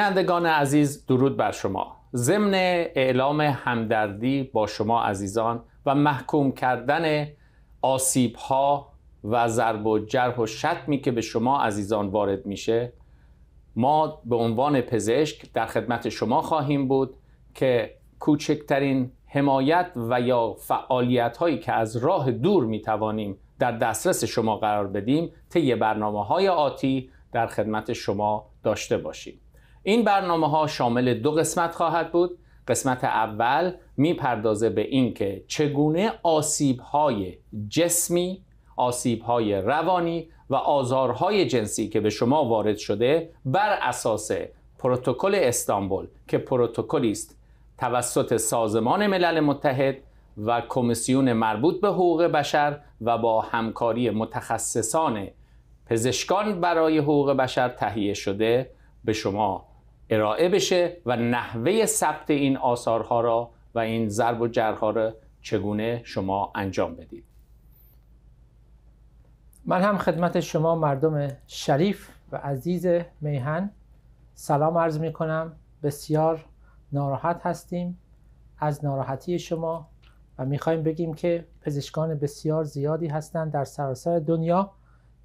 بینندگان عزیز درود بر شما ضمن اعلام همدردی با شما عزیزان و محکوم کردن آسیب ها و ضرب و جرح و شتمی که به شما عزیزان وارد میشه ما به عنوان پزشک در خدمت شما خواهیم بود که کوچکترین حمایت و یا فعالیت هایی که از راه دور می توانیم در دسترس شما قرار بدیم طی برنامه های آتی در خدمت شما داشته باشیم این برنامه ها شامل دو قسمت خواهد بود قسمت اول میپردازه به اینکه چگونه آسیب های جسمی آسیب های روانی و آزارهای جنسی که به شما وارد شده بر اساس پروتکل استانبول که پروتکلی است توسط سازمان ملل متحد و کمیسیون مربوط به حقوق بشر و با همکاری متخصصان پزشکان برای حقوق بشر تهیه شده به شما ارائه بشه و نحوه ثبت این آثارها را و این ضرب و جرها را چگونه شما انجام بدید من هم خدمت شما مردم شریف و عزیز میهن سلام عرض می کنم بسیار ناراحت هستیم از ناراحتی شما و خواهیم بگیم که پزشکان بسیار زیادی هستند در سراسر دنیا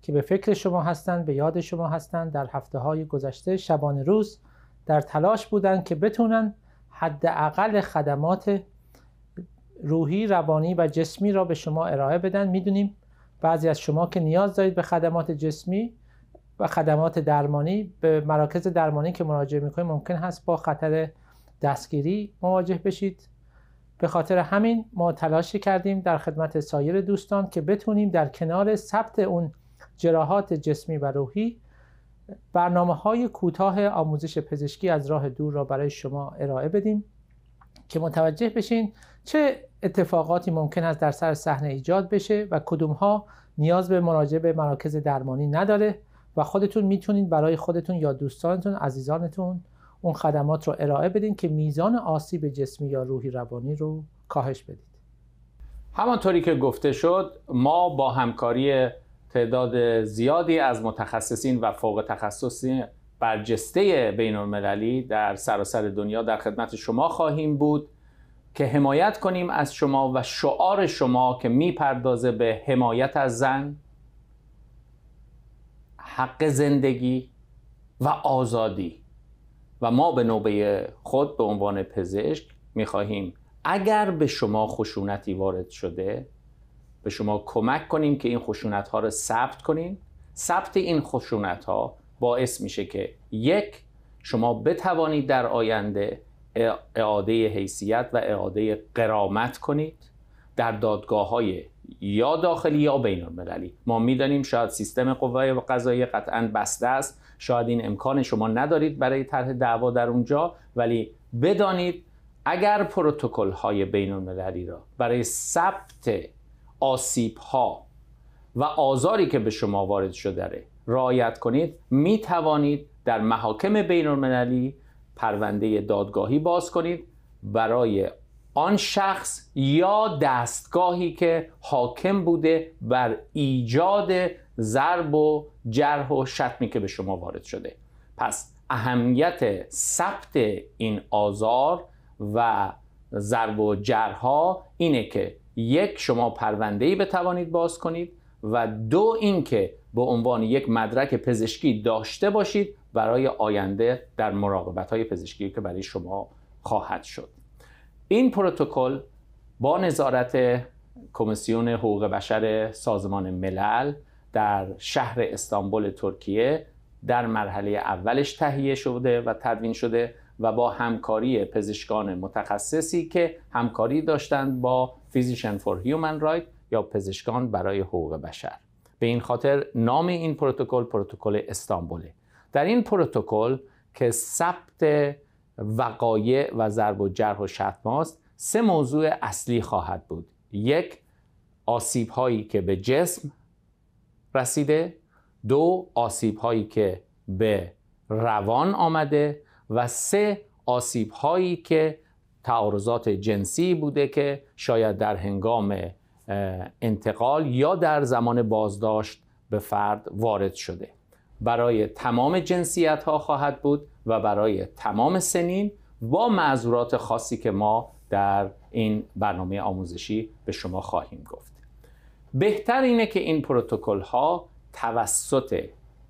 که به فکر شما هستند به یاد شما هستند در هفته های گذشته شبان روز در تلاش بودند که بتونن حداقل خدمات روحی، روانی و جسمی را به شما ارائه بدن میدونیم بعضی از شما که نیاز دارید به خدمات جسمی و خدمات درمانی به مراکز درمانی که مراجعه میکنید ممکن هست با خطر دستگیری مواجه بشید به خاطر همین ما تلاشی کردیم در خدمت سایر دوستان که بتونیم در کنار ثبت اون جراحات جسمی و روحی برنامه های کوتاه آموزش پزشکی از راه دور را برای شما ارائه بدیم که متوجه بشین چه اتفاقاتی ممکن است در سر صحنه ایجاد بشه و کدوم ها نیاز به مراجعه به مراکز درمانی نداره و خودتون میتونید برای خودتون یا دوستانتون عزیزانتون اون خدمات رو ارائه بدین که میزان آسیب جسمی یا روحی روانی رو کاهش بدید همانطوری که گفته شد ما با همکاری تعداد زیادی از متخصصین و فوق بر برجسته بین المللی در سراسر دنیا در خدمت شما خواهیم بود که حمایت کنیم از شما و شعار شما که میپردازه به حمایت از زن حق زندگی و آزادی و ما به نوبه خود به عنوان پزشک میخواهیم اگر به شما خشونتی وارد شده به شما کمک کنیم که این خشونت ها رو ثبت کنین ثبت این خشونت ها باعث میشه که یک شما بتوانید در آینده اعاده حیثیت و اعاده قرامت کنید در دادگاه های یا داخلی یا بین المللی ما میدانیم شاید سیستم قوای قضایی قطعا بسته است شاید این امکان شما ندارید برای طرح دعوا در اونجا ولی بدانید اگر پروتکل های بین المللی را برای ثبت آسیب ها و آزاری که به شما وارد شده رایت کنید می توانید در محاکم بین پرونده دادگاهی باز کنید برای آن شخص یا دستگاهی که حاکم بوده بر ایجاد ضرب و جرح و شتمی که به شما وارد شده پس اهمیت ثبت این آزار و ضرب و جرها اینه که یک شما پرونده ای بتوانید باز کنید و دو اینکه به عنوان یک مدرک پزشکی داشته باشید برای آینده در مراقبت های پزشکی که برای شما خواهد شد این پروتکل با نظارت کمیسیون حقوق بشر سازمان ملل در شهر استانبول ترکیه در مرحله اولش تهیه شده و تدوین شده و با همکاری پزشکان متخصصی که همکاری داشتند با Physician for Human Rights یا پزشکان برای حقوق بشر به این خاطر نام این پروتکل پروتکل استانبوله در این پروتکل که ثبت وقایع و ضرب و جرح و شتماست سه موضوع اصلی خواهد بود یک آسیب هایی که به جسم رسیده دو آسیب هایی که به روان آمده و سه آسیب هایی که تعارضات جنسی بوده که شاید در هنگام انتقال یا در زمان بازداشت به فرد وارد شده برای تمام جنسیت ها خواهد بود و برای تمام سنین با معذورات خاصی که ما در این برنامه آموزشی به شما خواهیم گفت بهتر اینه که این پروتکل ها توسط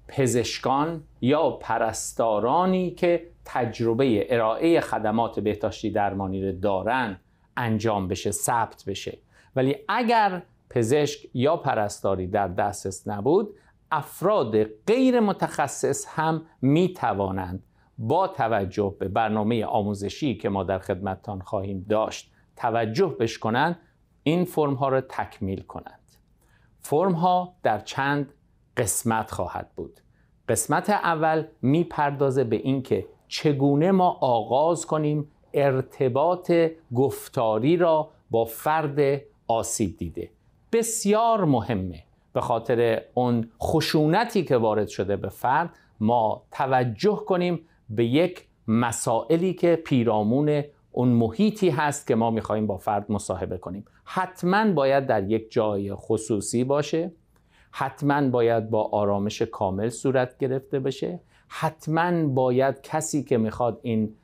پزشکان یا پرستارانی که تجربه ارائه خدمات بهداشتی درمانی رو دارن انجام بشه ثبت بشه ولی اگر پزشک یا پرستاری در دسترس نبود افراد غیر متخصص هم می توانند با توجه به برنامه آموزشی که ما در خدمتتان خواهیم داشت توجه بش کنند این فرم ها را تکمیل کنند فرم ها در چند قسمت خواهد بود قسمت اول میپردازه به اینکه چگونه ما آغاز کنیم ارتباط گفتاری را با فرد آسیب دیده بسیار مهمه به خاطر اون خشونتی که وارد شده به فرد ما توجه کنیم به یک مسائلی که پیرامون اون محیطی هست که ما میخواییم با فرد مصاحبه کنیم حتما باید در یک جای خصوصی باشه حتما باید با آرامش کامل صورت گرفته بشه حتما باید کسی که میخواد این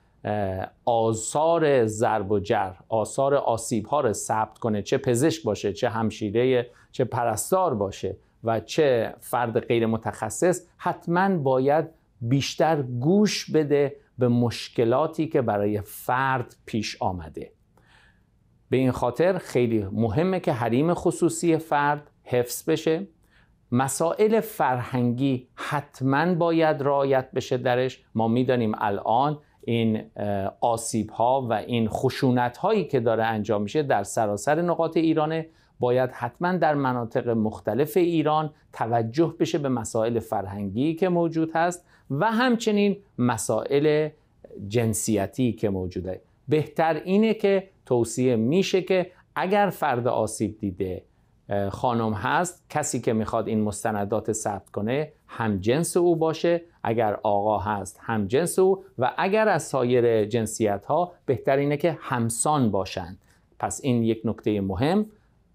آثار ضرب و جر آثار آسیب ها رو ثبت کنه چه پزشک باشه چه همشیره چه پرستار باشه و چه فرد غیر متخصص حتما باید بیشتر گوش بده به مشکلاتی که برای فرد پیش آمده به این خاطر خیلی مهمه که حریم خصوصی فرد حفظ بشه مسائل فرهنگی حتما باید رعایت بشه درش ما میدانیم الان این آسیب ها و این خشونت هایی که داره انجام میشه در سراسر نقاط ایرانه باید حتما در مناطق مختلف ایران توجه بشه به مسائل فرهنگی که موجود هست و همچنین مسائل جنسیتی که موجوده بهتر اینه که توصیه میشه که اگر فرد آسیب دیده خانم هست کسی که میخواد این مستندات ثبت کنه هم جنس او باشه اگر آقا هست هم جنس او و اگر از سایر جنسیت ها بهترینه که همسان باشند پس این یک نکته مهم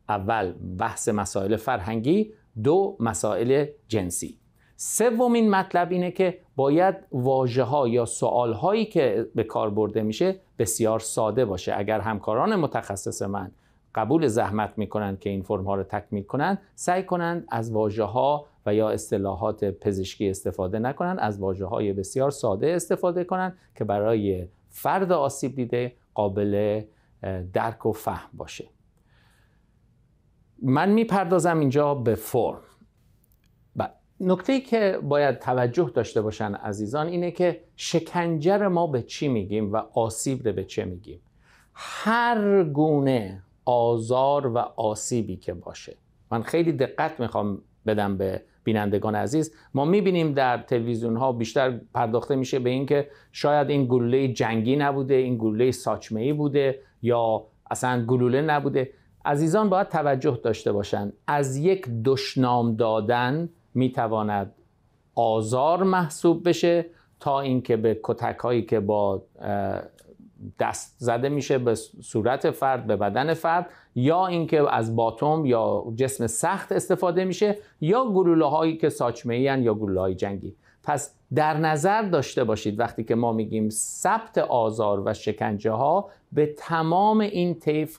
اول بحث مسائل فرهنگی دو مسائل جنسی سومین مطلب اینه که باید واجه ها یا سوال هایی که به کار برده میشه بسیار ساده باشه اگر همکاران متخصص من قبول زحمت میکنند که این فرم ها رو تکمیل کنند سعی کنند از واژه ها و یا اصطلاحات پزشکی استفاده نکنند از واژه های بسیار ساده استفاده کنند که برای فرد آسیب دیده قابل درک و فهم باشه من میپردازم اینجا به فرم نکته ای که باید توجه داشته باشن عزیزان اینه که شکنجه ما به چی میگیم و آسیب رو به چه میگیم هر گونه آزار و آسیبی که باشه من خیلی دقت میخوام بدم به بینندگان عزیز ما میبینیم در تلویزیون ها بیشتر پرداخته میشه به اینکه شاید این گلوله جنگی نبوده این گلوله ساچمه ای بوده یا اصلا گلوله نبوده عزیزان باید توجه داشته باشند از یک دشنام دادن میتواند آزار محسوب بشه تا اینکه به کتک هایی که با دست زده میشه به صورت فرد به بدن فرد یا اینکه از باتوم یا جسم سخت استفاده میشه یا گلوله هایی که ساچمه یا گلوله های جنگی پس در نظر داشته باشید وقتی که ما میگیم ثبت آزار و شکنجه ها به تمام این طیف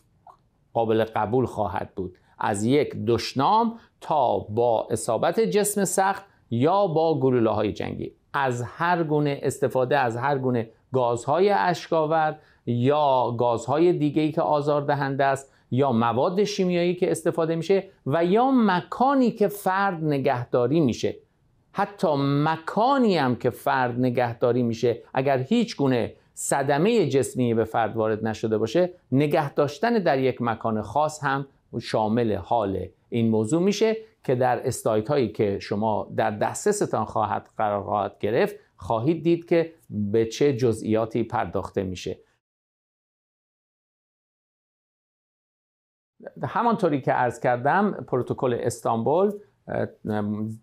قابل قبول خواهد بود از یک دشنام تا با اصابت جسم سخت یا با گلوله های جنگی از هر گونه استفاده از هر گونه گازهای اشکآور یا گازهای دیگه ای که دهنده است یا مواد شیمیایی که استفاده میشه و یا مکانی که فرد نگهداری میشه حتی مکانی هم که فرد نگهداری میشه اگر هیچ گونه صدمه جسمی به فرد وارد نشده باشه نگه داشتن در یک مکان خاص هم شامل حال این موضوع میشه که در استایت هایی که شما در دسترستان خواهد قرار خواهد گرفت خواهید دید که به چه جزئیاتی پرداخته میشه همانطوری که عرض کردم پروتکل استانبول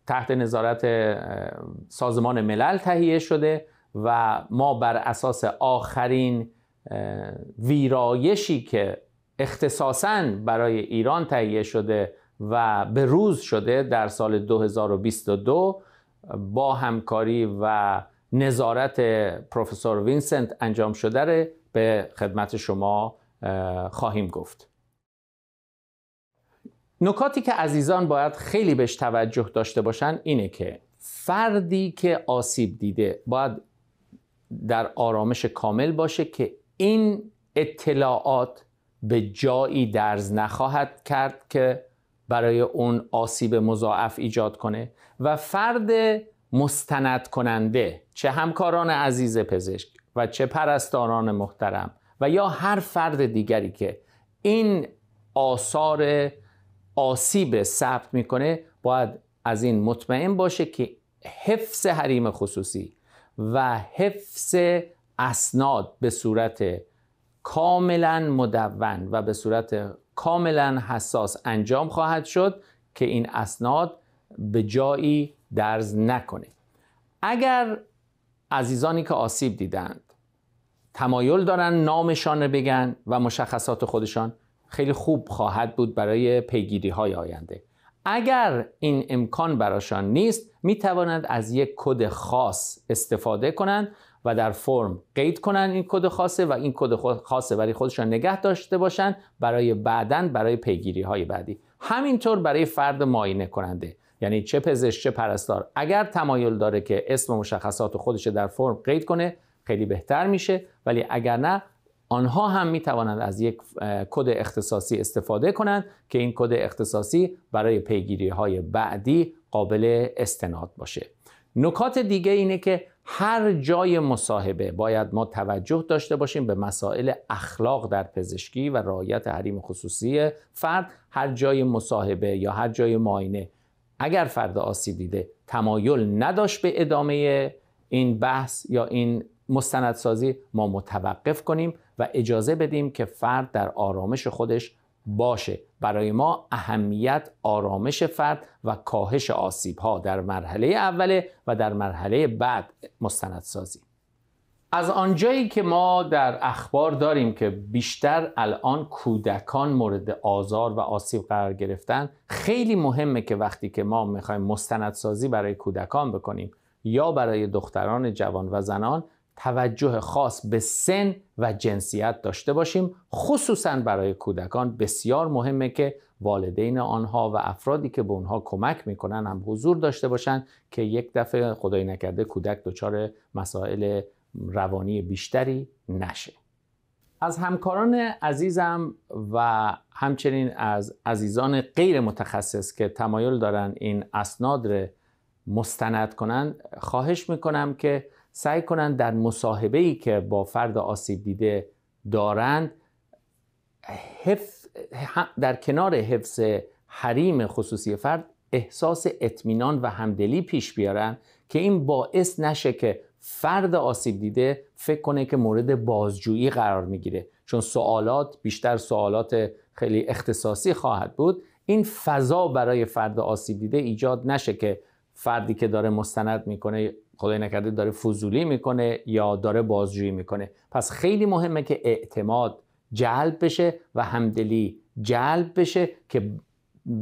تحت نظارت سازمان ملل تهیه شده و ما بر اساس آخرین ویرایشی که اختصاصا برای ایران تهیه شده و به روز شده در سال 2022 با همکاری و نظارت پروفسور وینسنت انجام شده به خدمت شما خواهیم گفت نکاتی که عزیزان باید خیلی بهش توجه داشته باشن اینه که فردی که آسیب دیده باید در آرامش کامل باشه که این اطلاعات به جایی درز نخواهد کرد که برای اون آسیب مضاعف ایجاد کنه و فرد مستند کننده چه همکاران عزیز پزشک و چه پرستاران محترم و یا هر فرد دیگری که این آثار آسیب ثبت میکنه باید از این مطمئن باشه که حفظ حریم خصوصی و حفظ اسناد به صورت کاملا مدون و به صورت کاملا حساس انجام خواهد شد که این اسناد به جایی درز نکنه اگر عزیزانی که آسیب دیدند تمایل دارن نامشان رو بگن و مشخصات خودشان خیلی خوب خواهد بود برای پیگیری های آینده اگر این امکان براشان نیست می توانند از یک کد خاص استفاده کنند و در فرم قید کنن این کد خاصه و این کد خاصه برای خودشان نگه داشته باشن برای بعدن برای پیگیری های بعدی همینطور برای فرد ماینه کننده یعنی چه پزشک چه پرستار اگر تمایل داره که اسم و مشخصات خودش در فرم قید کنه خیلی بهتر میشه ولی اگر نه آنها هم می توانند از یک کد اختصاصی استفاده کنند که این کد اختصاصی برای پیگیری های بعدی قابل استناد باشه نکات دیگه اینه که هر جای مصاحبه باید ما توجه داشته باشیم به مسائل اخلاق در پزشکی و رعایت حریم خصوصی فرد هر جای مصاحبه یا هر جای معاینه اگر فرد آسیب دیده تمایل نداشت به ادامه این بحث یا این مستندسازی ما متوقف کنیم و اجازه بدیم که فرد در آرامش خودش باشه برای ما اهمیت آرامش فرد و کاهش آسیب ها در مرحله اوله و در مرحله بعد مستندسازی از آنجایی که ما در اخبار داریم که بیشتر الان کودکان مورد آزار و آسیب قرار گرفتن خیلی مهمه که وقتی که ما میخوایم مستندسازی برای کودکان بکنیم یا برای دختران جوان و زنان توجه خاص به سن و جنسیت داشته باشیم خصوصا برای کودکان بسیار مهمه که والدین آنها و افرادی که به اونها کمک میکنن هم حضور داشته باشن که یک دفعه خدای نکرده کودک دچار مسائل روانی بیشتری نشه از همکاران عزیزم و همچنین از عزیزان غیر متخصص که تمایل دارن این اسناد رو مستند کنند خواهش میکنم که سعی کنند در مصاحبه ای که با فرد آسیب دیده دارند در کنار حفظ حریم خصوصی فرد احساس اطمینان و همدلی پیش بیارن که این باعث نشه که فرد آسیب دیده فکر کنه که مورد بازجویی قرار میگیره چون سوالات بیشتر سوالات خیلی اختصاصی خواهد بود این فضا برای فرد آسیب دیده ایجاد نشه که فردی که داره مستند میکنه خدای نکرده داره فضولی میکنه یا داره بازجویی میکنه پس خیلی مهمه که اعتماد جلب بشه و همدلی جلب بشه که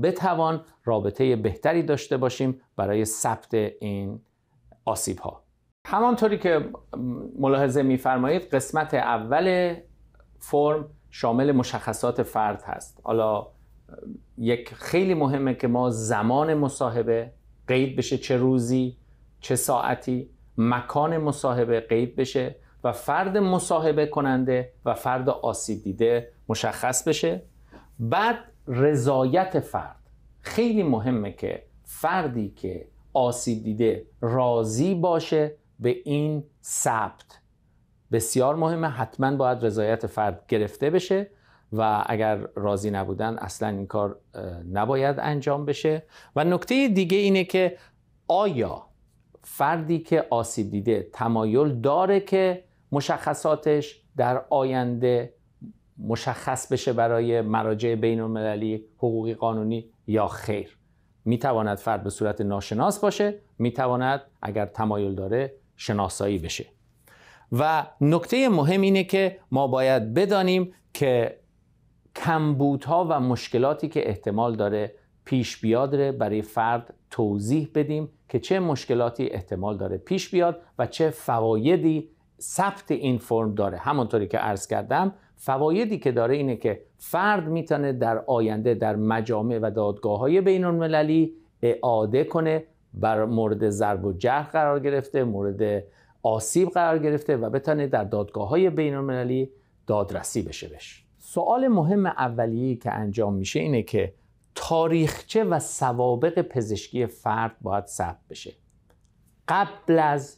بتوان رابطه بهتری داشته باشیم برای ثبت این آسیب ها همانطوری که ملاحظه میفرمایید قسمت اول فرم شامل مشخصات فرد هست حالا یک خیلی مهمه که ما زمان مصاحبه قید بشه چه روزی چه ساعتی مکان مصاحبه قید بشه و فرد مصاحبه کننده و فرد آسیب دیده مشخص بشه بعد رضایت فرد خیلی مهمه که فردی که آسیب دیده راضی باشه به این ثبت بسیار مهمه حتما باید رضایت فرد گرفته بشه و اگر راضی نبودن اصلا این کار نباید انجام بشه و نکته دیگه اینه که آیا فردی که آسیب دیده تمایل داره که مشخصاتش در آینده مشخص بشه برای مراجع بین المللی حقوقی قانونی یا خیر میتواند فرد به صورت ناشناس باشه میتواند اگر تمایل داره شناسایی بشه و نکته مهم اینه که ما باید بدانیم که کمبودها و مشکلاتی که احتمال داره پیش بیاد برای فرد توضیح بدیم که چه مشکلاتی احتمال داره پیش بیاد و چه فوایدی ثبت این فرم داره همانطوری که عرض کردم فوایدی که داره اینه که فرد میتونه در آینده در مجامع و دادگاه های بین المللی اعاده کنه بر مورد ضرب و جرح قرار گرفته مورد آسیب قرار گرفته و بتونه در دادگاه های بین المللی دادرسی بشه بش سوال مهم اولیه که انجام میشه اینه که تاریخچه و سوابق پزشکی فرد باید ثبت بشه قبل از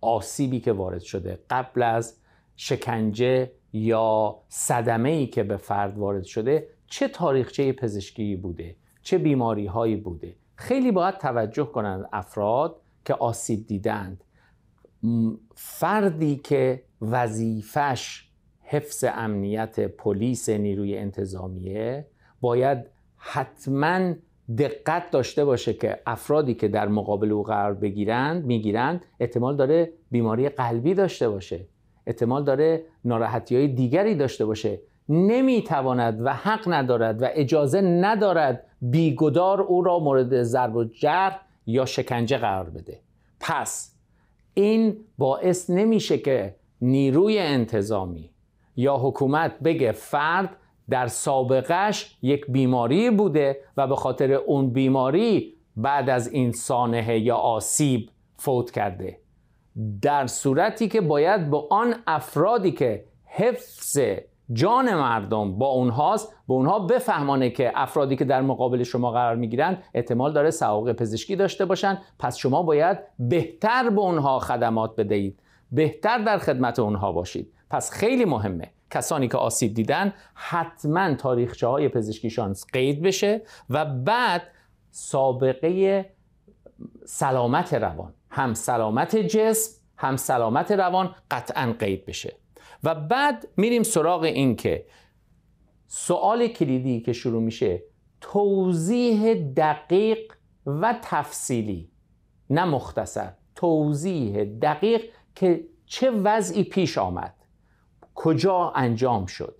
آسیبی که وارد شده قبل از شکنجه یا صدمه ای که به فرد وارد شده چه تاریخچه پزشکی بوده چه بیماری هایی بوده خیلی باید توجه کنند افراد که آسیب دیدند فردی که وظیفش حفظ امنیت پلیس نیروی انتظامیه باید حتما دقت داشته باشه که افرادی که در مقابل او قرار بگیرند میگیرند احتمال داره بیماری قلبی داشته باشه احتمال داره ناراحتی های دیگری داشته باشه نمیتواند و حق ندارد و اجازه ندارد بیگدار او را مورد ضرب و جرح یا شکنجه قرار بده پس این باعث نمیشه که نیروی انتظامی یا حکومت بگه فرد در سابقش یک بیماری بوده و به خاطر اون بیماری بعد از این سانحه یا آسیب فوت کرده در صورتی که باید به با آن افرادی که حفظ جان مردم با اونهاست به اونها بفهمانه که افرادی که در مقابل شما قرار میگیرند احتمال داره سوابق پزشکی داشته باشن پس شما باید بهتر به اونها خدمات بدهید بهتر در خدمت اونها باشید پس خیلی مهمه کسانی که آسیب دیدن حتما تاریخچه های پزشکی شانس قید بشه و بعد سابقه سلامت روان هم سلامت جسم هم سلامت روان قطعا قید بشه و بعد میریم سراغ این که سوال کلیدی که شروع میشه توضیح دقیق و تفصیلی نه مختصر توضیح دقیق که چه وضعی پیش آمد کجا انجام شد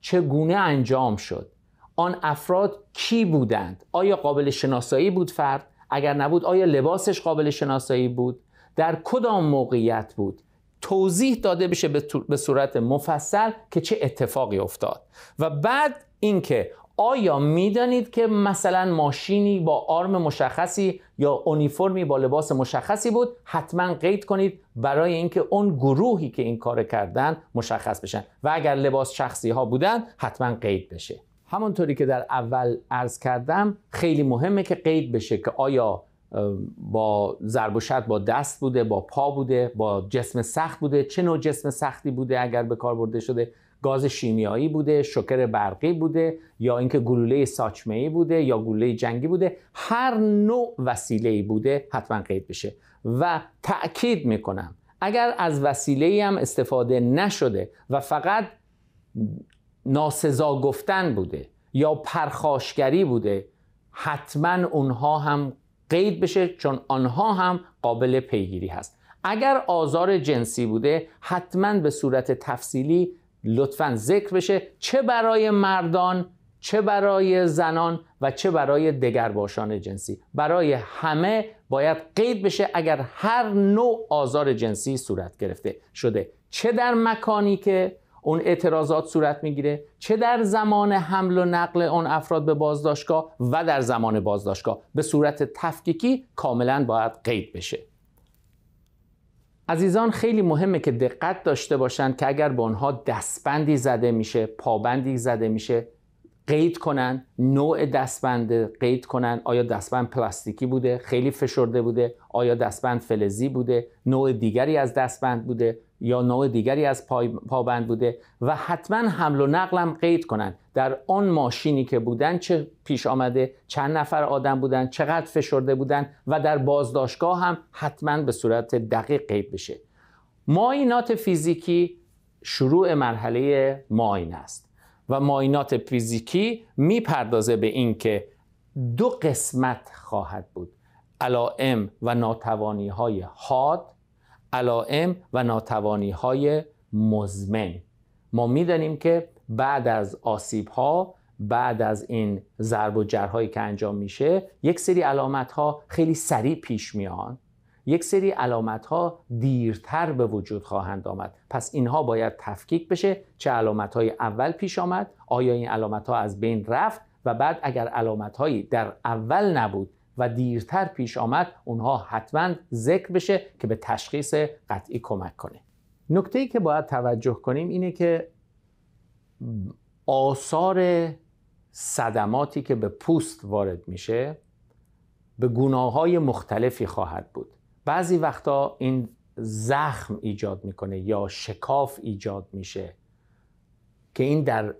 چگونه انجام شد آن افراد کی بودند آیا قابل شناسایی بود فرد اگر نبود آیا لباسش قابل شناسایی بود در کدام موقعیت بود توضیح داده بشه به صورت مفصل که چه اتفاقی افتاد و بعد اینکه آیا میدانید که مثلا ماشینی با آرم مشخصی یا اونیفرمی با لباس مشخصی بود حتما قید کنید برای اینکه اون گروهی که این کار کردن مشخص بشن و اگر لباس شخصی ها بودن حتما قید بشه همونطوری که در اول عرض کردم خیلی مهمه که قید بشه که آیا با ضرب و با دست بوده با پا بوده با جسم سخت بوده چه نوع جسم سختی بوده اگر به کار برده شده گاز شیمیایی بوده شکر برقی بوده یا اینکه گلوله ساچمه ای بوده یا گلوله جنگی بوده هر نوع وسیله بوده حتما قید بشه و تاکید میکنم اگر از وسیله هم استفاده نشده و فقط ناسزا گفتن بوده یا پرخاشگری بوده حتما اونها هم قید بشه چون آنها هم قابل پیگیری هست اگر آزار جنسی بوده حتما به صورت تفصیلی لطفا ذکر بشه چه برای مردان چه برای زنان و چه برای باشان جنسی برای همه باید قید بشه اگر هر نوع آزار جنسی صورت گرفته شده چه در مکانی که اون اعتراضات صورت میگیره چه در زمان حمل و نقل اون افراد به بازداشتگاه و در زمان بازداشتگاه به صورت تفکیکی کاملا باید قید بشه عزیزان خیلی مهمه که دقت داشته باشند که اگر به آنها دستبندی زده میشه پابندی زده میشه قید کنن نوع دستبند قید کنن آیا دستبند پلاستیکی بوده خیلی فشرده بوده آیا دستبند فلزی بوده نوع دیگری از دستبند بوده یا نوع دیگری از پابند بوده و حتما حمل و نقلم قید کنن در آن ماشینی که بودن چه پیش آمده چند نفر آدم بودن چقدر فشرده بودن و در بازداشتگاه هم حتما به صورت دقیق قید بشه ماینات فیزیکی شروع مرحله ماین است و ماینات فیزیکی میپردازه به اینکه دو قسمت خواهد بود علائم و ناتوانی های حاد علائم و ناتوانی های مزمن ما میدانیم که بعد از آسیب ها بعد از این ضرب و جرهایی که انجام میشه یک سری علامت ها خیلی سریع پیش میان یک سری علامت ها دیرتر به وجود خواهند آمد پس اینها باید تفکیک بشه چه علامت های اول پیش آمد آیا این علامت ها از بین رفت و بعد اگر علامت هایی در اول نبود و دیرتر پیش آمد اونها حتما ذکر بشه که به تشخیص قطعی کمک کنه نکته ای که باید توجه کنیم اینه که آثار صدماتی که به پوست وارد میشه به گناه های مختلفی خواهد بود بعضی وقتا این زخم ایجاد میکنه یا شکاف ایجاد میشه که این در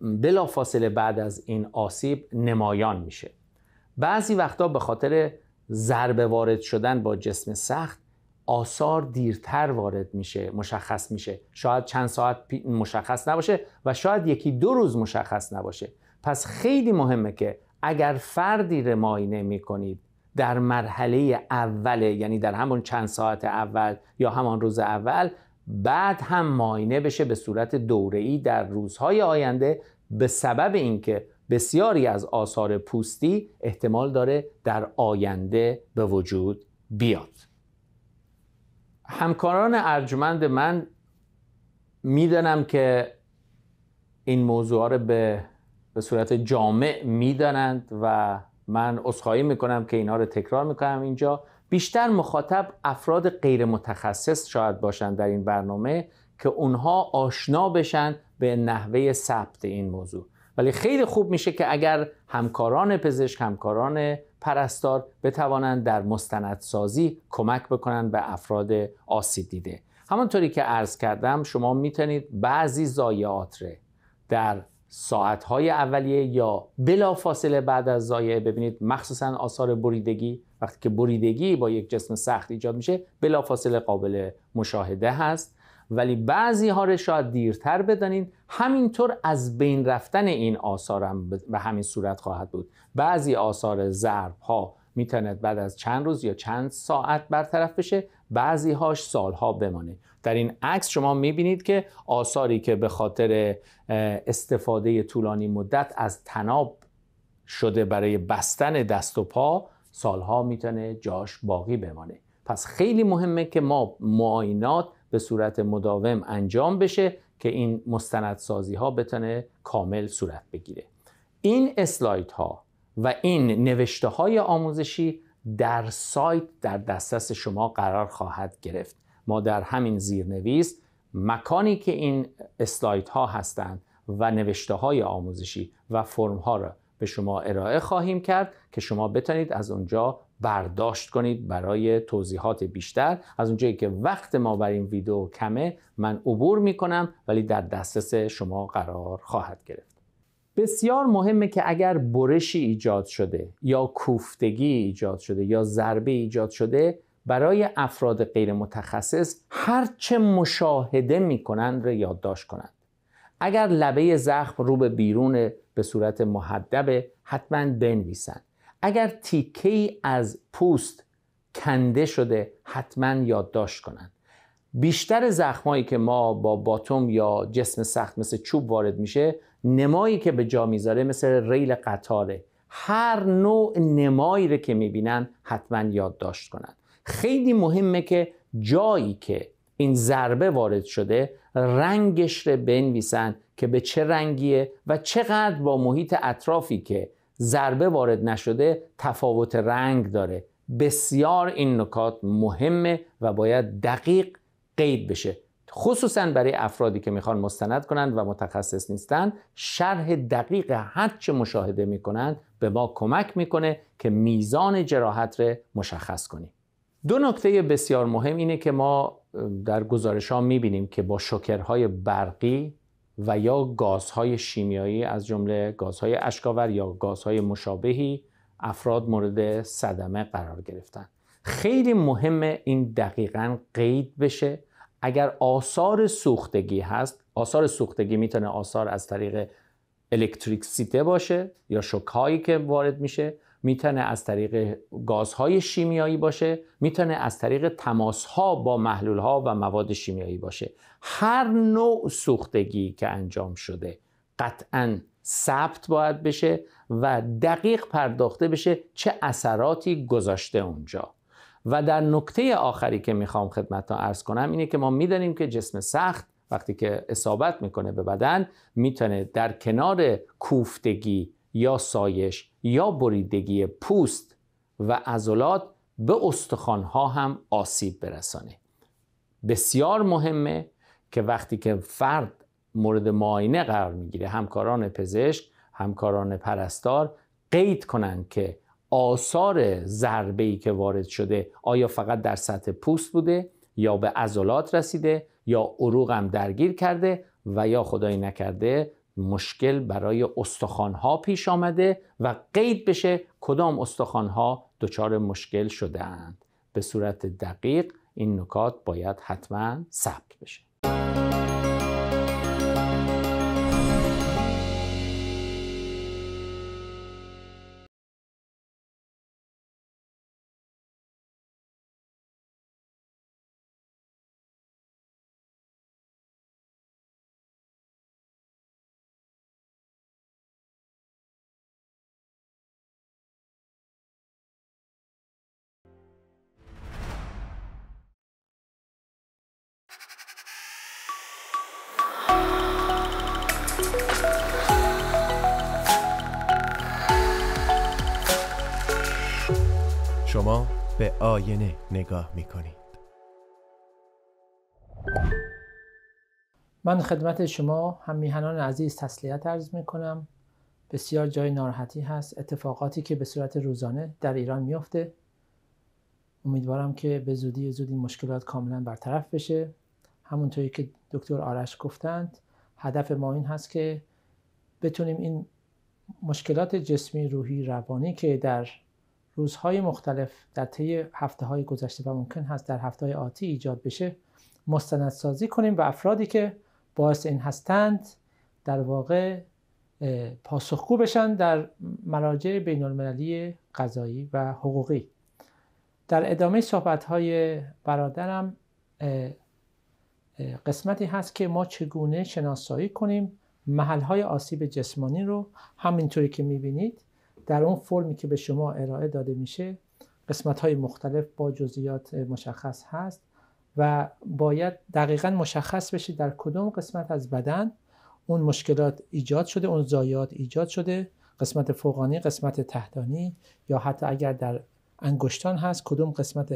بلافاصله بعد از این آسیب نمایان میشه بعضی وقتا به خاطر ضربه وارد شدن با جسم سخت آثار دیرتر وارد میشه مشخص میشه شاید چند ساعت مشخص نباشه و شاید یکی دو روز مشخص نباشه پس خیلی مهمه که اگر فردی رو نمی کنید در مرحله اول یعنی در همون چند ساعت اول یا همان روز اول بعد هم ماینه بشه به صورت ای در روزهای آینده به سبب اینکه بسیاری از آثار پوستی احتمال داره در آینده به وجود بیاد همکاران ارجمند من میدانم که این موضوع رو به, به صورت جامع میدانند و من اصخایی میکنم که اینا رو تکرار میکنم اینجا بیشتر مخاطب افراد غیر متخصص شاید باشن در این برنامه که اونها آشنا بشن به نحوه ثبت این موضوع ولی خیلی خوب میشه که اگر همکاران پزشک همکاران پرستار بتوانند در مستندسازی کمک بکنند به افراد آسیب دیده همانطوری که عرض کردم شما میتونید بعضی زایعات در ساعتهای اولیه یا بلا فاصله بعد از ضایعه ببینید مخصوصا آثار بریدگی وقتی که بریدگی با یک جسم سخت ایجاد میشه بلا فاصله قابل مشاهده هست ولی بعضی ها رو شاید دیرتر بدانید همینطور از بین رفتن این آثار هم به همین صورت خواهد بود بعضی آثار ضرب ها بعد از چند روز یا چند ساعت برطرف بشه بعضی هاش سالها بمانه در این عکس شما میبینید که آثاری که به خاطر استفاده طولانی مدت از تناب شده برای بستن دست و پا سالها میتونه جاش باقی بمانه پس خیلی مهمه که ما معاینات به صورت مداوم انجام بشه که این مستندسازی ها بتونه کامل صورت بگیره این اسلاید ها و این نوشته های آموزشی در سایت در دسترس شما قرار خواهد گرفت ما در همین زیرنویس مکانی که این اسلایدها ها هستند و نوشته های آموزشی و فرم ها را به شما ارائه خواهیم کرد که شما بتانید از اونجا برداشت کنید برای توضیحات بیشتر از اونجایی که وقت ما بر این ویدیو کمه من عبور می کنم ولی در دسترس شما قرار خواهد گرفت بسیار مهمه که اگر برشی ایجاد شده یا کوفتگی ایجاد شده یا ضربه ایجاد شده برای افراد غیر متخصص هرچه مشاهده میکنند را یادداشت کنند اگر لبه زخم رو به بیرون به صورت محدبه حتما بنویسند اگر تیکه ای از پوست کنده شده حتما یادداشت کنند بیشتر زخمایی که ما با باتوم یا جسم سخت مثل چوب وارد میشه نمایی که به جا میذاره مثل ریل قطاره هر نوع نمایی رو که میبینن حتما یادداشت کنند. خیلی مهمه که جایی که این ضربه وارد شده رنگش رو بنویسن که به چه رنگیه و چقدر با محیط اطرافی که ضربه وارد نشده تفاوت رنگ داره بسیار این نکات مهمه و باید دقیق قید بشه خصوصا برای افرادی که میخوان مستند کنند و متخصص نیستند شرح دقیق هر مشاهده میکنند به ما کمک میکنه که میزان جراحت رو مشخص کنیم دو نکته بسیار مهم اینه که ما در گزارش ها میبینیم که با شکرهای برقی و یا گازهای شیمیایی از جمله گازهای اشکاور یا گازهای مشابهی افراد مورد صدمه قرار گرفتن خیلی مهمه این دقیقا قید بشه اگر آثار سوختگی هست آثار سوختگی میتونه آثار از طریق الکتریکسیته باشه یا شکایی که وارد میشه میتونه از طریق گازهای شیمیایی باشه میتونه از طریق تماسها با محلولها و مواد شیمیایی باشه هر نوع سوختگی که انجام شده قطعا ثبت باید بشه و دقیق پرداخته بشه چه اثراتی گذاشته اونجا و در نکته آخری که میخوام خدمتتون ارز کنم اینه که ما میدانیم که جسم سخت وقتی که اصابت میکنه به بدن میتونه در کنار کوفتگی یا سایش یا بریدگی پوست و عضلات به استخوانها هم آسیب برسانه بسیار مهمه که وقتی که فرد مورد معاینه قرار میگیره همکاران پزشک همکاران پرستار قید کنند که آثار ضربه ای که وارد شده آیا فقط در سطح پوست بوده یا به عضلات رسیده یا عروق درگیر کرده و یا خدای نکرده مشکل برای استخوانها پیش آمده و قید بشه کدام استخوانها دچار مشکل شده اند به صورت دقیق این نکات باید حتما ثبت بشه شما به آینه نگاه می کنید. من خدمت شما هم میهنان عزیز تسلیت عرض می کنم. بسیار جای ناراحتی هست اتفاقاتی که به صورت روزانه در ایران میفته امیدوارم که به زودی زودی مشکلات کاملا برطرف بشه همونطوری که دکتر آرش گفتند هدف ما این هست که بتونیم این مشکلات جسمی روحی روانی که در روزهای مختلف در طی هفته های گذشته و ممکن هست در هفته های آتی ایجاد بشه مستندسازی کنیم و افرادی که باعث این هستند در واقع پاسخگو بشن در مراجع بین المللی قضایی و حقوقی در ادامه صحبت های برادرم قسمتی هست که ما چگونه شناسایی کنیم محلهای آسیب جسمانی رو همینطوری که میبینید در اون فرمی که به شما ارائه داده میشه قسمت های مختلف با جزئیات مشخص هست و باید دقیقا مشخص بشه در کدوم قسمت از بدن اون مشکلات ایجاد شده اون زایات ایجاد شده قسمت فوقانی قسمت تحتانی یا حتی اگر در انگشتان هست کدوم قسمت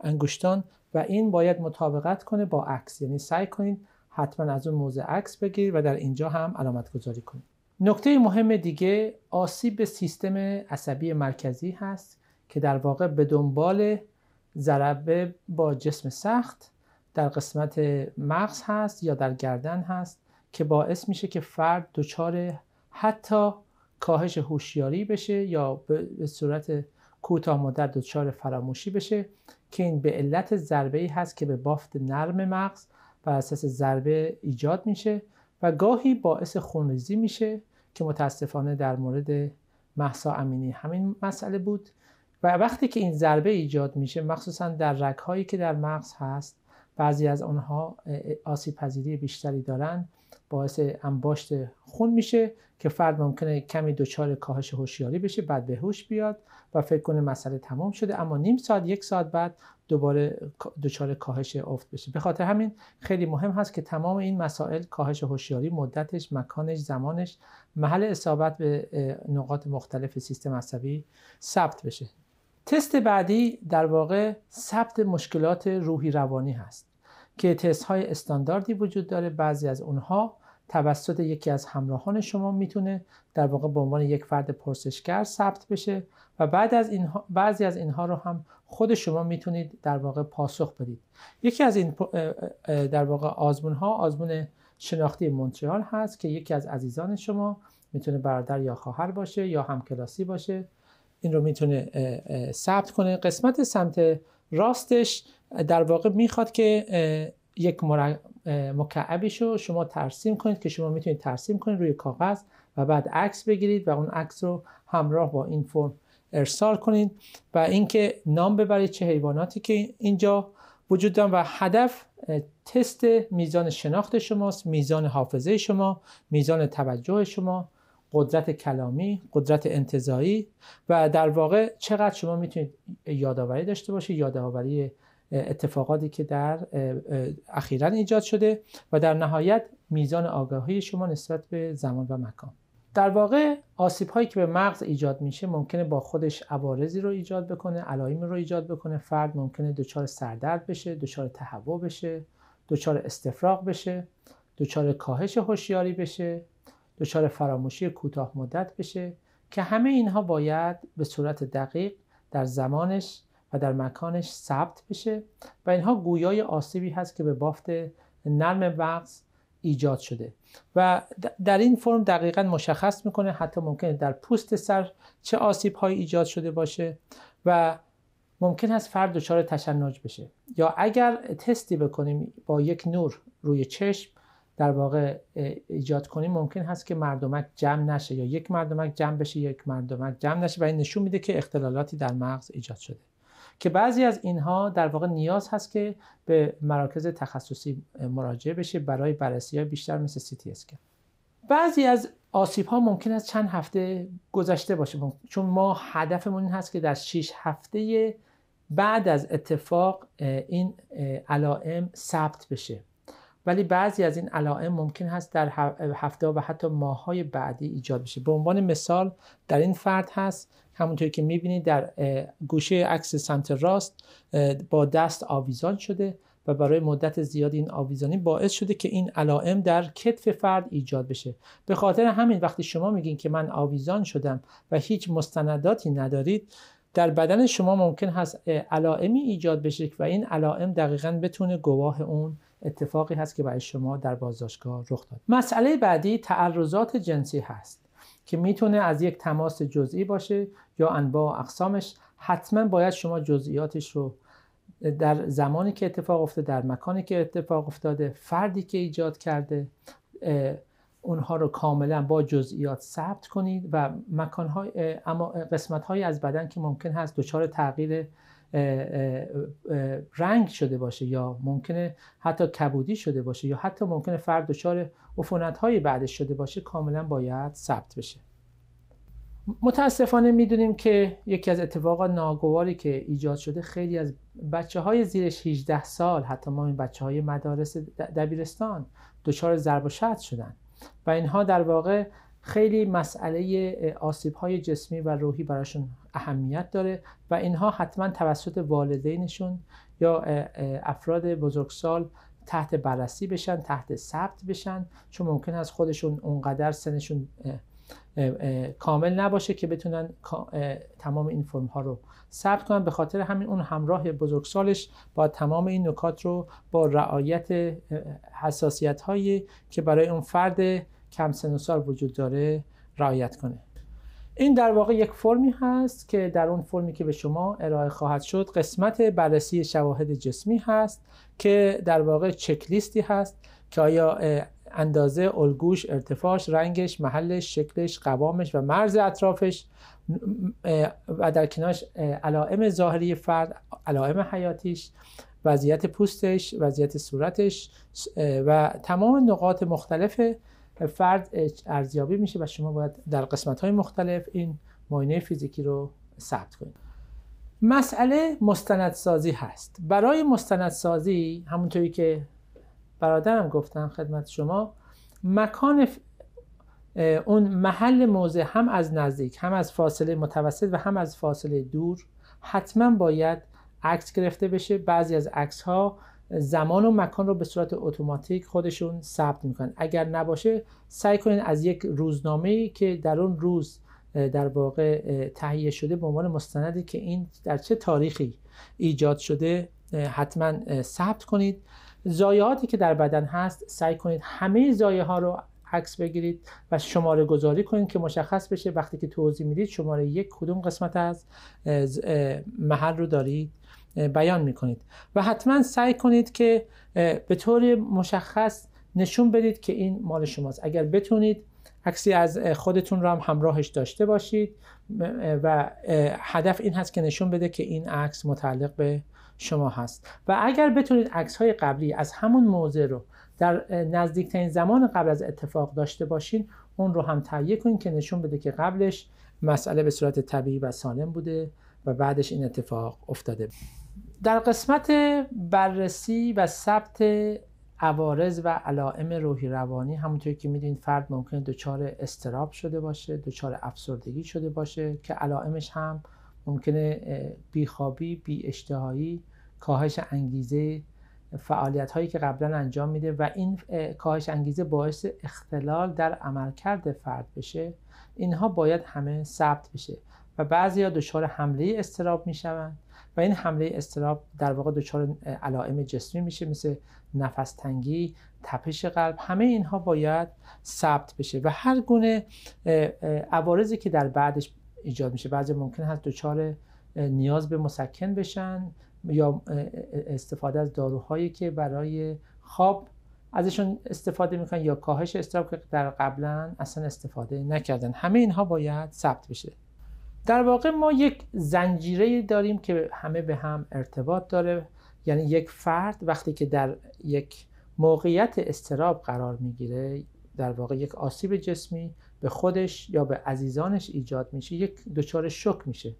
انگشتان و این باید مطابقت کنه با عکس یعنی سعی کنید حتما از اون موضع عکس بگیرید و در اینجا هم علامت گذاری کنید نکته مهم دیگه آسیب به سیستم عصبی مرکزی هست که در واقع به دنبال ضربه با جسم سخت در قسمت مغز هست یا در گردن هست که باعث میشه که فرد دچار حتی کاهش هوشیاری بشه یا به صورت کوتاه مدت دچار فراموشی بشه که این به علت ضربه ای هست که به بافت نرم مغز بر اساس ضربه ایجاد میشه و گاهی باعث خونریزی میشه که متاسفانه در مورد محسا امینی همین مسئله بود و وقتی که این ضربه ایجاد میشه مخصوصا در رگهایی که در مغز هست بعضی از آنها آسیب پذیری بیشتری دارند باعث انباشت خون میشه که فرد ممکنه کمی دچار کاهش هوشیاری بشه بعد به هوش بیاد و فکر کنه مسئله تمام شده اما نیم ساعت یک ساعت بعد دوباره دچار کاهش افت بشه به خاطر همین خیلی مهم هست که تمام این مسائل کاهش هوشیاری مدتش مکانش زمانش محل اصابت به نقاط مختلف سیستم عصبی ثبت بشه تست بعدی در واقع ثبت مشکلات روحی روانی هست که تست های استانداردی وجود داره بعضی از اونها توسط یکی از همراهان شما میتونه در واقع به عنوان یک فرد پرسشگر ثبت بشه و بعد از اینها بعضی از اینها رو هم خود شما میتونید در واقع پاسخ بدید یکی از این در واقع آزمون ها آزمون شناختی مونترال هست که یکی از عزیزان شما میتونه برادر یا خواهر باشه یا همکلاسی باشه این رو میتونه ثبت کنه قسمت سمت راستش در واقع میخواد که یک مکعبش رو شما ترسیم کنید که شما میتونید ترسیم کنید روی کاغذ و بعد عکس بگیرید و اون عکس رو همراه با این فرم ارسال کنید و اینکه نام ببرید چه حیواناتی که اینجا وجود دارن و هدف تست میزان شناخت شماست میزان حافظه شما میزان توجه شما قدرت کلامی قدرت انتظایی و در واقع چقدر شما میتونید یادآوری داشته باشید یادآوری اتفاقاتی که در اخیرا ایجاد شده و در نهایت میزان آگاهی شما نسبت به زمان و مکان در واقع آسیب هایی که به مغز ایجاد میشه ممکنه با خودش عوارضی رو ایجاد بکنه علائمی رو ایجاد بکنه فرد ممکنه دچار سردرد بشه دچار تهوع بشه دچار استفراغ بشه دچار کاهش هوشیاری بشه دچار فراموشی کوتاه مدت بشه که همه اینها باید به صورت دقیق در زمانش و در مکانش ثبت بشه و اینها گویای آسیبی هست که به بافت نرم مغز ایجاد شده و در این فرم دقیقا مشخص میکنه حتی ممکنه در پوست سر چه آسیب های ایجاد شده باشه و ممکن هست فرد دچار تشنج بشه یا اگر تستی بکنیم با یک نور روی چشم در واقع ایجاد کنیم ممکن هست که مردمک جمع نشه یا یک مردمک جمع بشه یک مردمک جمع نشه و این نشون میده که اختلالاتی در مغز ایجاد شده که بعضی از اینها در واقع نیاز هست که به مراکز تخصصی مراجعه بشه برای بررسی های بیشتر مثل سی تی اسکن بعضی از آسیب ها ممکن است چند هفته گذشته باشه چون ما هدفمون این هست که در 6 هفته بعد از اتفاق این علائم ثبت بشه ولی بعضی از این علائم ممکن هست در هفته و حتی ماه بعدی ایجاد بشه به عنوان مثال در این فرد هست همونطور که میبینید در گوشه عکس سمت راست با دست آویزان شده و برای مدت زیاد این آویزانی باعث شده که این علائم در کتف فرد ایجاد بشه به خاطر همین وقتی شما میگین که من آویزان شدم و هیچ مستنداتی ندارید در بدن شما ممکن هست علائمی ایجاد بشه و این علائم دقیقا بتونه گواه اون اتفاقی هست که برای شما در بازداشتگاه رخ داد مسئله بعدی تعرضات جنسی هست که میتونه از یک تماس جزئی باشه یا انواع اقسامش حتما باید شما جزئیاتش رو در زمانی که اتفاق افتاده در مکانی که اتفاق افتاده فردی که ایجاد کرده اونها رو کاملا با جزئیات ثبت کنید و مکان‌های اما قسمت های از بدن که ممکن هست دچار تغییر رنگ شده باشه یا ممکنه حتی کبودی شده باشه یا حتی ممکنه فرد دچار عفونت های بعدش شده باشه کاملا باید ثبت بشه متاسفانه میدونیم که یکی از اتفاقات ناگواری که ایجاد شده خیلی از بچه های زیرش 18 سال حتی ما این بچه های مدارس دبیرستان دچار ضرب و شدن و اینها در واقع خیلی مسئله آسیب های جسمی و روحی براشون اهمیت داره و اینها حتما توسط والدینشون یا افراد بزرگسال تحت بررسی بشن تحت ثبت بشن چون ممکن است خودشون اونقدر سنشون کامل نباشه که بتونن تمام این فرم ها رو ثبت کنن به خاطر همین اون همراه بزرگسالش با تمام این نکات رو با رعایت حساسیت هایی که برای اون فرد کم سن و سال وجود داره رعایت کنه این در واقع یک فرمی هست که در اون فرمی که به شما ارائه خواهد شد قسمت بررسی شواهد جسمی هست که در واقع چکلیستی هست که آیا اندازه، الگوش، ارتفاعش، رنگش، محلش، شکلش، قوامش و مرز اطرافش و در کنارش علائم ظاهری فرد، علائم حیاتیش، وضعیت پوستش، وضعیت صورتش و تمام نقاط مختلف فرد ارزیابی میشه و شما باید در قسمت های مختلف این ماینه فیزیکی رو ثبت کنید مسئله مستندسازی هست برای مستندسازی همونطوری که برادرم گفتم خدمت شما مکان اون محل موضع هم از نزدیک هم از فاصله متوسط و هم از فاصله دور حتما باید عکس گرفته بشه بعضی از عکس ها زمان و مکان رو به صورت اتوماتیک خودشون ثبت میکنن اگر نباشه سعی کنین از یک روزنامه که در اون روز در واقع تهیه شده به عنوان مستندی که این در چه تاریخی ایجاد شده حتما ثبت کنید زایاتی که در بدن هست سعی کنید همه زایه ها رو عکس بگیرید و شماره گذاری کنید که مشخص بشه وقتی که توضیح میدید شماره یک کدوم قسمت از محل رو دارید بیان میکنید و حتما سعی کنید که به طور مشخص نشون بدید که این مال شماست اگر بتونید عکسی از خودتون را هم همراهش داشته باشید و هدف این هست که نشون بده که این عکس متعلق به شما هست و اگر بتونید عکس های قبلی از همون موضع رو در نزدیکترین زمان قبل از اتفاق داشته باشین اون رو هم تهیه کنید که نشون بده که قبلش مسئله به صورت طبیعی و سالم بوده و بعدش این اتفاق افتاده در قسمت بررسی و ثبت عوارض و علائم روحی روانی همونطور که میدونید فرد ممکنه دچار استراب شده باشه دچار افسردگی شده باشه که علائمش هم ممکنه بیخوابی بی اشتهایی کاهش انگیزه فعالیت هایی که قبلا انجام میده و این کاهش انگیزه باعث اختلال در عملکرد فرد بشه اینها باید همه ثبت بشه و بعضی ها دچار حمله استراب میشوند و این حمله استراب در واقع دچار علائم جسمی میشه مثل نفس تنگی تپش قلب همه اینها باید ثبت بشه و هر گونه عوارضی که در بعدش ایجاد میشه بعضی ممکن هست دچار نیاز به مسکن بشن یا استفاده از داروهایی که برای خواب ازشون استفاده میکنن یا کاهش استراب که در قبلا اصلا استفاده نکردن همه اینها باید ثبت بشه در واقع ما یک زنجیره داریم که همه به هم ارتباط داره یعنی یک فرد وقتی که در یک موقعیت استراب قرار میگیره در واقع یک آسیب جسمی به خودش یا به عزیزانش ایجاد میشه یک دچار شک میشه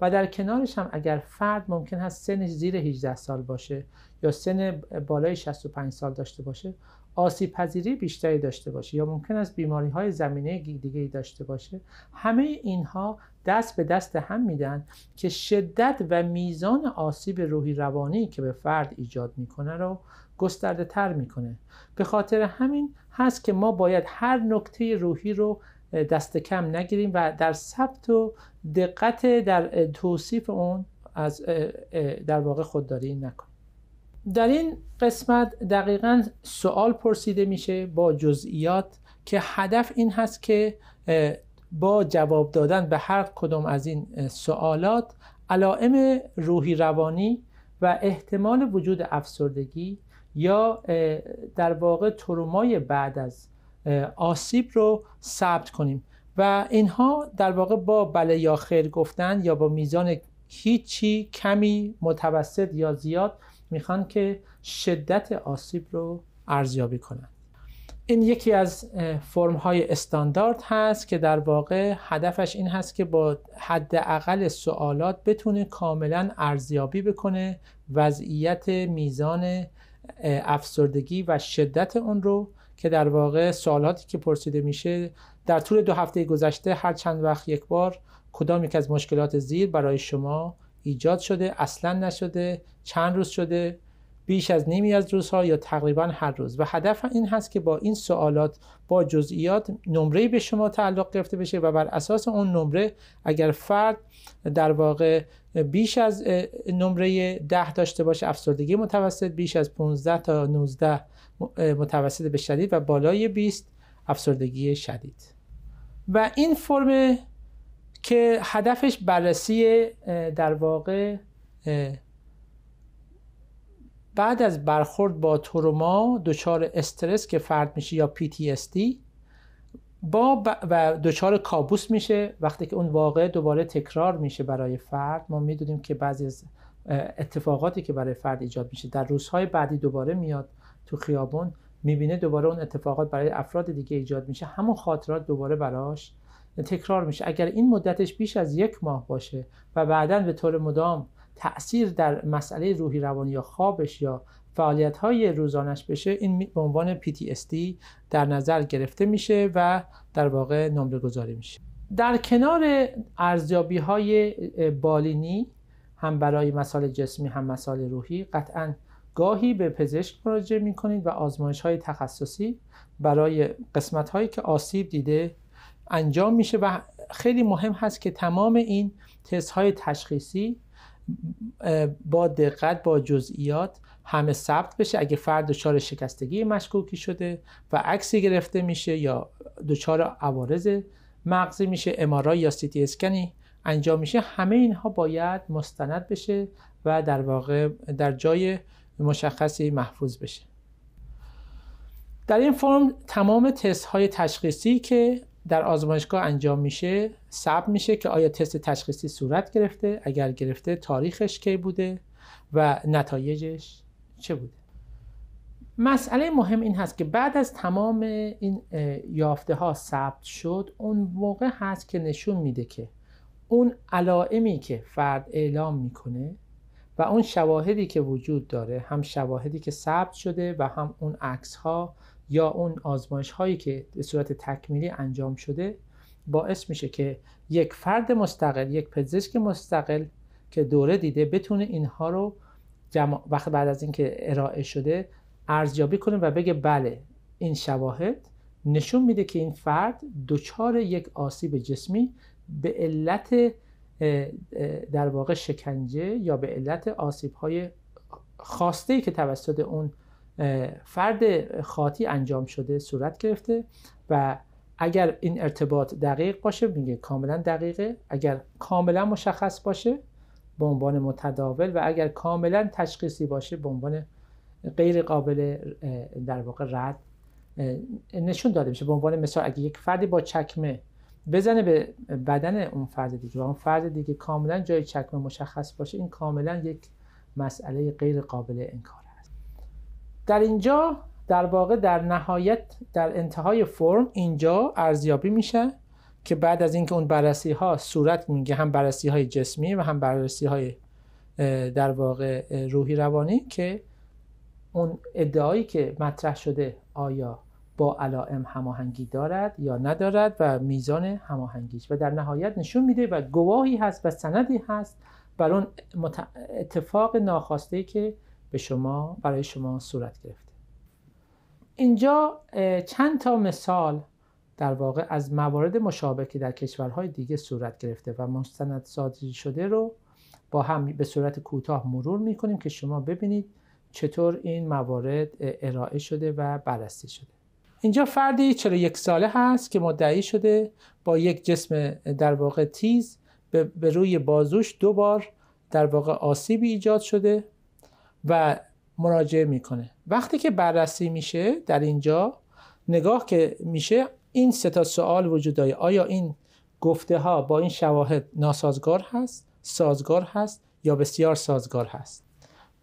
و در کنارش هم اگر فرد ممکن هست سنش زیر 18 سال باشه یا سن بالای 65 سال داشته باشه آسیب پذیری بیشتری داشته باشه یا ممکن است بیماری های زمینه دیگه داشته باشه همه اینها دست به دست هم میدن که شدت و میزان آسیب روحی روانی که به فرد ایجاد میکنه رو گسترده تر میکنه به خاطر همین هست که ما باید هر نکته روحی رو دست کم نگیریم و در ثبت و دقت در توصیف اون از در واقع خودداری نکنیم در این قسمت دقیقا سوال پرسیده میشه با جزئیات که هدف این هست که با جواب دادن به هر کدام از این سوالات علائم روحی روانی و احتمال وجود افسردگی یا در واقع ترومای بعد از آسیب رو ثبت کنیم و اینها در واقع با بله یا خیر گفتن یا با میزان هیچی کمی متوسط یا زیاد میخوان که شدت آسیب رو ارزیابی کنند این یکی از فرم های استاندارد هست که در واقع هدفش این هست که با حداقل سوالات بتونه کاملا ارزیابی بکنه وضعیت میزان افسردگی و شدت اون رو که در واقع سوالاتی که پرسیده میشه در طول دو هفته گذشته هر چند وقت یک بار کدام یک از مشکلات زیر برای شما ایجاد شده اصلا نشده چند روز شده بیش از نیمی از روزها یا تقریبا هر روز و هدف این هست که با این سوالات با جزئیات نمره به شما تعلق گرفته بشه و بر اساس اون نمره اگر فرد در واقع بیش از نمره 10 داشته باشه افسردگی متوسط بیش از 15 تا 19 متوسط به شدید و بالای 20 افسردگی شدید و این فرم که هدفش بررسی در واقع بعد از برخورد با تروما دچار استرس که فرد میشه یا PTSD با و دچار کابوس میشه وقتی که اون واقعه دوباره تکرار میشه برای فرد ما میدونیم که بعضی از اتفاقاتی که برای فرد ایجاد میشه در روزهای بعدی دوباره میاد تو خیابون میبینه دوباره اون اتفاقات برای افراد دیگه ایجاد میشه همون خاطرات دوباره براش تکرار میشه اگر این مدتش بیش از یک ماه باشه و بعدا به طور مدام تاثیر در مسئله روحی روانی یا خوابش یا فعالیت های روزانش بشه این به عنوان PTSD در نظر گرفته میشه و در واقع نمره گذاری میشه در کنار ارزیابی های بالینی هم برای مسائل جسمی هم مسائل روحی قطعا گاهی به پزشک مراجعه می کنید و آزمایش های تخصصی برای قسمت هایی که آسیب دیده انجام میشه و خیلی مهم هست که تمام این تست های تشخیصی با دقت با جزئیات همه ثبت بشه اگه فرد دچار شکستگی مشکوکی شده و عکسی گرفته میشه یا دچار عوارض مغزی میشه امارای یا سیتی اسکنی انجام میشه همه اینها باید مستند بشه و در واقع در جای مشخصی محفوظ بشه در این فرم تمام تست های تشخیصی که در آزمایشگاه انجام میشه ثبت میشه که آیا تست تشخیصی صورت گرفته اگر گرفته تاریخش کی بوده و نتایجش چه بوده مسئله مهم این هست که بعد از تمام این یافته ها ثبت شد اون موقع هست که نشون میده که اون علائمی که فرد اعلام میکنه و اون شواهدی که وجود داره هم شواهدی که ثبت شده و هم اون عکس ها یا اون آزمایش هایی که به صورت تکمیلی انجام شده باعث میشه که یک فرد مستقل یک پزشک مستقل که دوره دیده بتونه اینها رو جمع... وقت بعد از اینکه ارائه شده ارزیابی کنه و بگه بله این شواهد نشون میده که این فرد دچار یک آسیب جسمی به علت در واقع شکنجه یا به علت آسیب های خواسته که توسط اون فرد خاطی انجام شده صورت گرفته و اگر این ارتباط دقیق باشه میگه کاملا دقیقه اگر کاملا مشخص باشه به عنوان متداول و اگر کاملا تشخیصی باشه به عنوان غیر قابل در واقع رد نشون داده میشه به عنوان مثال یک فردی با چکمه بزنه به بدن اون فرد دیگه و اون فرد دیگه کاملا جای چکمه مشخص باشه این کاملا یک مسئله غیر قابل انکار در اینجا در واقع در نهایت در انتهای فرم اینجا ارزیابی میشه که بعد از اینکه اون بررسی ها صورت میگه هم بررسی های جسمی و هم بررسی های در واقع روحی روانی که اون ادعایی که مطرح شده آیا با علائم هماهنگی دارد یا ندارد و میزان هماهنگیش و در نهایت نشون میده و گواهی هست و سندی هست بر اون اتفاق ناخواسته که به شما برای شما صورت گرفته اینجا چند تا مثال در واقع از موارد مشابه که در کشورهای دیگه صورت گرفته و مستند سازی شده رو با هم به صورت کوتاه مرور میکنیم که شما ببینید چطور این موارد ارائه شده و بررسی شده اینجا فردی چرا یک ساله هست که مدعی شده با یک جسم در واقع تیز به روی بازوش دو بار در واقع آسیبی ایجاد شده و مراجعه میکنه وقتی که بررسی میشه در اینجا نگاه که میشه این سه تا سوال وجود داره آیا این گفته ها با این شواهد ناسازگار هست سازگار هست یا بسیار سازگار هست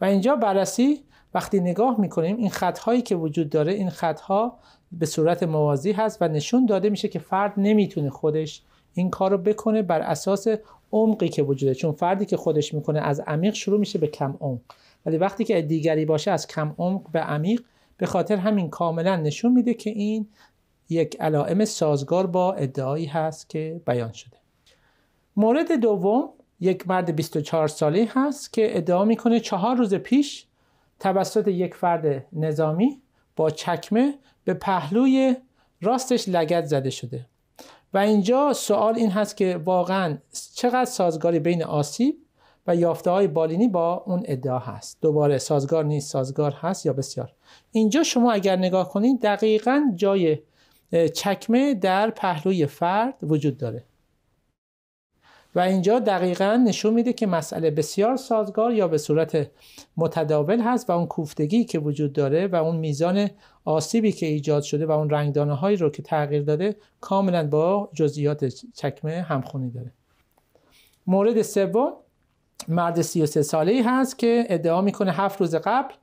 و اینجا بررسی وقتی نگاه میکنیم این هایی که وجود داره این خط ها به صورت موازی هست و نشون داده میشه که فرد نمیتونه خودش این کار رو بکنه بر اساس عمقی که وجوده چون فردی که خودش میکنه از عمیق شروع میشه به کم عمق ولی وقتی که دیگری باشه از کم عمق به عمیق به خاطر همین کاملا نشون میده که این یک علائم سازگار با ادعایی هست که بیان شده مورد دوم یک مرد 24 ساله هست که ادعا میکنه چهار روز پیش توسط یک فرد نظامی با چکمه به پهلوی راستش لگت زده شده و اینجا سوال این هست که واقعا چقدر سازگاری بین آسیب و یافته های بالینی با اون ادعا هست دوباره سازگار نیست سازگار هست یا بسیار اینجا شما اگر نگاه کنید دقیقا جای چکمه در پهلوی فرد وجود داره و اینجا دقیقا نشون میده که مسئله بسیار سازگار یا به صورت متداول هست و اون کوفتگی که وجود داره و اون میزان آسیبی که ایجاد شده و اون رنگدانه هایی رو که تغییر داده کاملا با جزئیات چکمه همخونی داره مورد سوم مرد 33 ساله ای هست که ادعا میکنه هفت روز قبل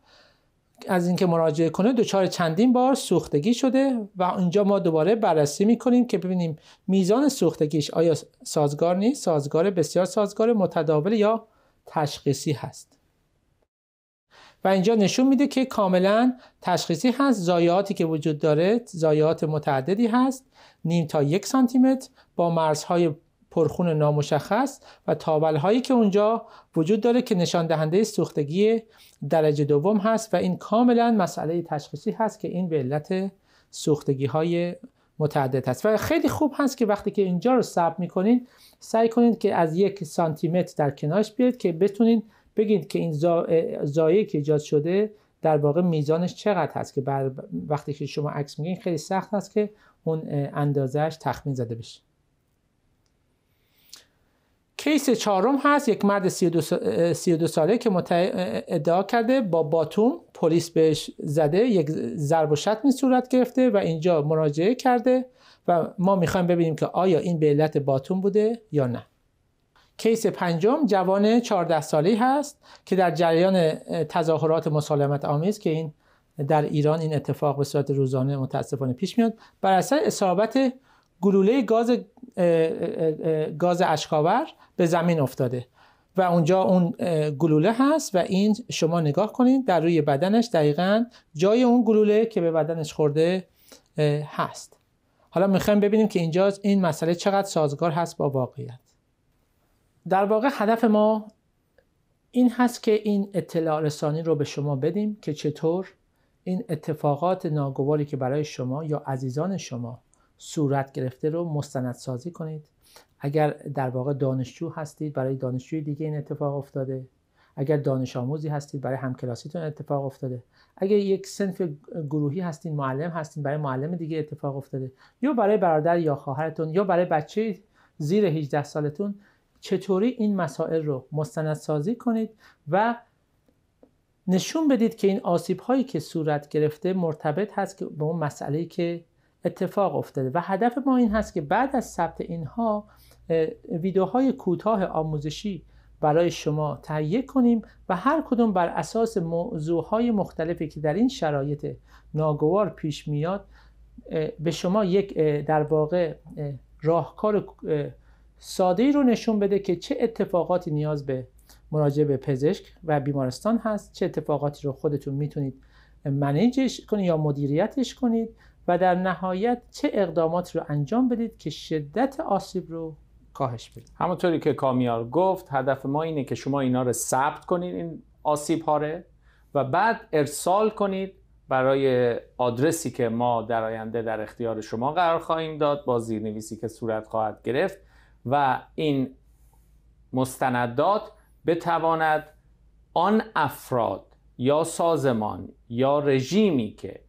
از اینکه مراجعه کنه دچار چندین بار سوختگی شده و اینجا ما دوباره بررسی میکنیم که ببینیم میزان سوختگیش آیا سازگار نیست سازگار بسیار سازگار متداول یا تشخیصی هست و اینجا نشون میده که کاملا تشخیصی هست زایاتی که وجود داره زایات متعددی هست نیم تا یک سانتیمتر با مرزهای پرخون نامشخص و تاول هایی که اونجا وجود داره که نشان دهنده سوختگی درجه دوم هست و این کاملا مسئله تشخیصی هست که این به علت سوختگی های متعدد هست و خیلی خوب هست که وقتی که اینجا رو ثبت میکنین سعی کنید که از یک سانتی متر در کنارش بیاید که بتونین بگید که این زایی که ایجاد شده در واقع میزانش چقدر هست که بر وقتی که شما عکس میگین خیلی سخت هست که اون اندازهش تخمین زده بشه کیس چهارم هست یک مرد 32 ساله که ادعا کرده با باتوم پلیس بهش زده یک ضرب و شتمی صورت گرفته و اینجا مراجعه کرده و ما میخوایم ببینیم که آیا این به علت باتوم بوده یا نه کیس پنجم جوان 14 ساله هست که در جریان تظاهرات مسالمت آمیز که این در ایران این اتفاق به صورت روزانه متاسفانه پیش میاد بر اثر اصابت گلوله گاز گاز اشکاور به زمین افتاده و اونجا اون گلوله هست و این شما نگاه کنید در روی بدنش دقیقا جای اون گلوله که به بدنش خورده هست حالا میخوایم ببینیم که اینجا این مسئله چقدر سازگار هست با واقعیت در واقع هدف ما این هست که این اطلاع رسانی رو به شما بدیم که چطور این اتفاقات ناگواری که برای شما یا عزیزان شما صورت گرفته رو مستند سازی کنید اگر در واقع دانشجو هستید برای دانشجوی دیگه این اتفاق افتاده اگر دانش آموزی هستید برای همکلاسیتون اتفاق افتاده اگر یک سنف گروهی هستین معلم هستین برای معلم دیگه اتفاق افتاده یا برای برادر یا خواهرتون یا برای بچه زیر 18 سالتون چطوری این مسائل رو سازی کنید و نشون بدید که این آسیب هایی که صورت گرفته مرتبط هست که به اون مسئله که اتفاق افتاده و هدف ما این هست که بعد از ثبت اینها ویدیوهای کوتاه آموزشی برای شما تهیه کنیم و هر کدوم بر اساس موضوعهای مختلفی که در این شرایط ناگوار پیش میاد به شما یک در واقع راهکار ساده ای رو نشون بده که چه اتفاقاتی نیاز به مراجعه به پزشک و بیمارستان هست چه اتفاقاتی رو خودتون میتونید منیجش کنید یا مدیریتش کنید و در نهایت چه اقداماتی رو انجام بدید که شدت آسیب رو کاهش بدید همونطوری که کامیار گفت هدف ما اینه که شما اینا رو ثبت کنید این آسیب رو و بعد ارسال کنید برای آدرسی که ما در آینده در اختیار شما قرار خواهیم داد با زیرنویسی که صورت خواهد گرفت و این مستندات بتواند آن افراد یا سازمان یا رژیمی که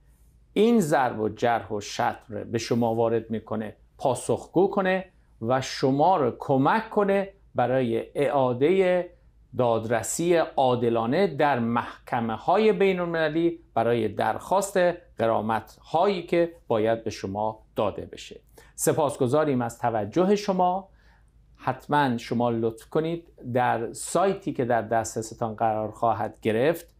این ضرب و جرح و شطر به شما وارد میکنه پاسخگو کنه و شما رو کمک کنه برای اعاده دادرسی عادلانه در محکمه های بین برای درخواست قرامت هایی که باید به شما داده بشه سپاسگزاریم از توجه شما حتما شما لطف کنید در سایتی که در دسترستان قرار خواهد گرفت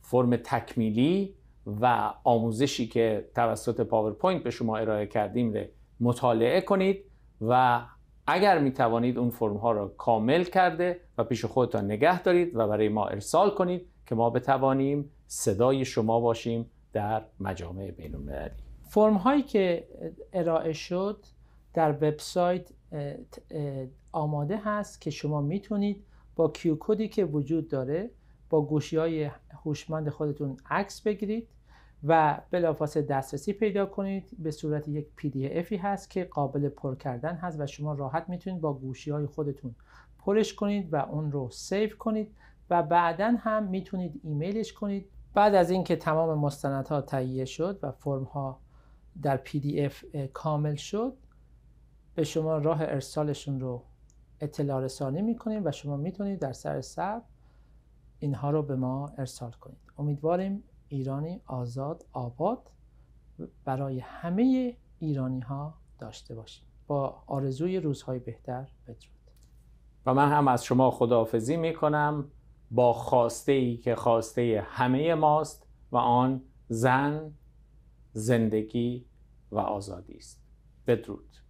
فرم تکمیلی و آموزشی که توسط پاورپوینت به شما ارائه کردیم رو مطالعه کنید و اگر می توانید اون فرم ها را کامل کرده و پیش خودتان نگه دارید و برای ما ارسال کنید که ما بتوانیم صدای شما باشیم در مجامع بین المللی فرم هایی که ارائه شد در وبسایت آماده هست که شما میتونید با کیو کدی که وجود داره با گوشی های هوشمند خودتون عکس بگیرید و بلافاصله دسترسی پیدا کنید به صورت یک پی دی افی هست که قابل پر کردن هست و شما راحت میتونید با گوشی های خودتون پرش کنید و اون رو سیو کنید و بعدا هم میتونید ایمیلش کنید بعد از اینکه تمام ها تهیه شد و فرم ها در اف کامل شد به شما راه ارسالشون رو اطلاع رسانی میکنیم و شما میتونید در سر اینها رو به ما ارسال کنید امیدواریم ایرانی آزاد آباد برای همه ایرانی ها داشته باشیم با آرزوی روزهای بهتر بدرود و من هم از شما خداحافظی می کنم با خواسته ای که خواسته همه ماست و آن زن زندگی و آزادی است بدرود